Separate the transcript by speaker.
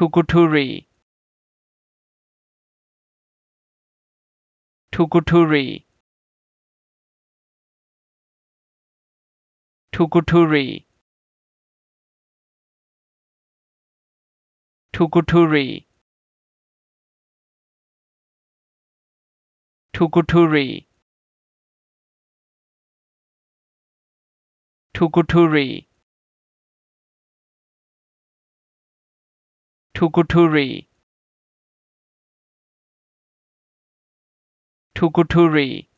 Speaker 1: Tukuturi. Tukuturi. Tukuturi. Tukuturi. Tukuturi. Tukuturi. Tukuturi. Tukuturi.